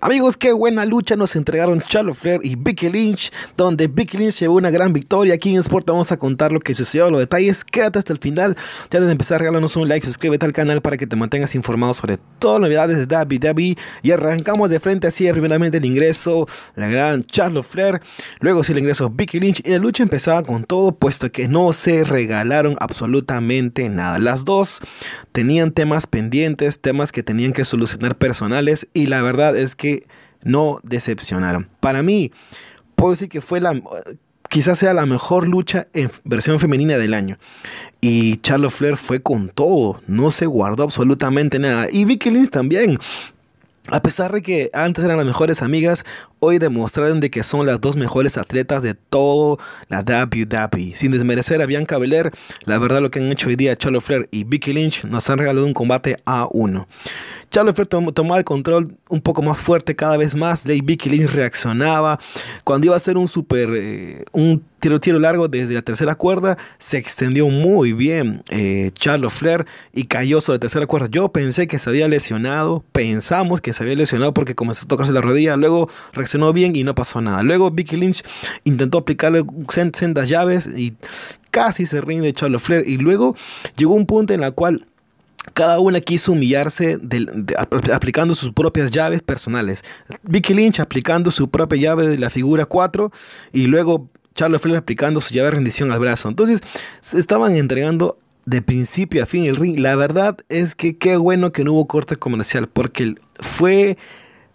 Amigos, qué buena lucha nos entregaron Charlo Flair y Vicky Lynch, donde Vicky Lynch llevó una gran victoria. Aquí en Sport vamos a contar lo que sucedió, los detalles. Quédate hasta el final. Ya antes de empezar, regálanos un like, suscríbete al canal para que te mantengas informado sobre todas las novedades de David Y arrancamos de frente así, primeramente el ingreso, la gran Charlo Flair, luego sí el ingreso de Vicky Lynch. Y la lucha empezaba con todo, puesto que no se regalaron absolutamente nada. Las dos tenían temas pendientes, temas que tenían que solucionar personales. Y la verdad es que no decepcionaron. Para mí, puedo decir que fue la quizás sea la mejor lucha en versión femenina del año. Y Charlotte Flair fue con todo, no se guardó absolutamente nada. Y Vicky Lynch también. A pesar de que antes eran las mejores amigas, hoy demostraron de que son las dos mejores atletas de todo la WWE. Sin desmerecer a Bianca Belair, la verdad lo que han hecho hoy día Charlotte Flair y Vicky Lynch nos han regalado un combate a uno. Charles Flair tomaba el control un poco más fuerte cada vez más. Vicky Lynch reaccionaba. Cuando iba a hacer un super, eh, un tiro, largo desde la tercera cuerda, se extendió muy bien eh, Charles Flair y cayó sobre la tercera cuerda. Yo pensé que se había lesionado, pensamos que se había lesionado porque comenzó a tocarse la rodilla, luego reaccionó bien y no pasó nada. Luego Vicky Lynch intentó aplicarle sendas llaves y casi se rinde Charles Flair y luego llegó un punto en el cual cada una quiso humillarse aplicando sus propias llaves personales. Vicky Lynch aplicando su propia llave de la figura 4 y luego Charles Flair aplicando su llave de rendición al brazo. Entonces se estaban entregando de principio a fin el ring. La verdad es que qué bueno que no hubo corte comercial porque fue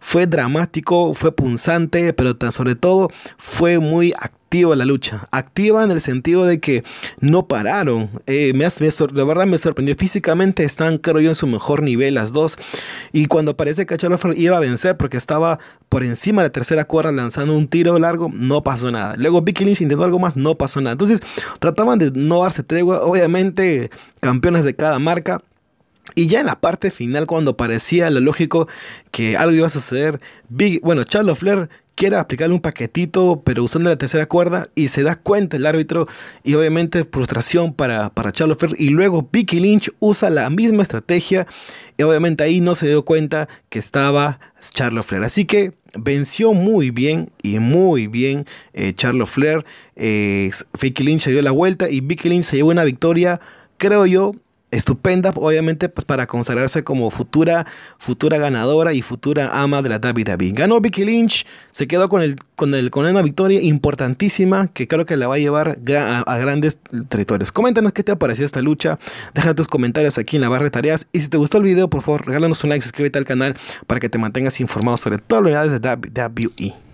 fue dramático, fue punzante, pero sobre todo fue muy activa la lucha. Activa en el sentido de que no pararon. Eh, me, de verdad me sorprendió. Físicamente están, creo yo, en su mejor nivel las dos. Y cuando parece que Charlotte iba a vencer porque estaba por encima de la tercera cuerda lanzando un tiro largo, no pasó nada. Luego Vicky Lynch intentó algo más, no pasó nada. Entonces trataban de no darse tregua. Obviamente, campeones de cada marca. Y ya en la parte final, cuando parecía lo lógico que algo iba a suceder, bueno, Charles Quiere aplicarle un paquetito, pero usando la tercera cuerda, y se da cuenta el árbitro, y obviamente frustración para, para Charles y luego Vicky Lynch usa la misma estrategia, y obviamente ahí no se dio cuenta que estaba Charles Flair. Así que venció muy bien y muy bien eh, Charles Flair. Eh, Vicky Lynch se dio la vuelta y Vicky Lynch se llevó una victoria, creo yo, estupenda, obviamente, pues para consagrarse como futura, futura ganadora y futura ama de la WWE. Ganó Vicky Lynch, se quedó con, el, con, el, con una victoria importantísima que creo que la va a llevar a, grandes territorios. Coméntanos qué te ha parecido esta lucha, deja tus comentarios aquí en la barra de tareas y si te gustó el video, por favor, regálanos un like, suscríbete al canal para que te mantengas informado sobre todas las novedades de WWE.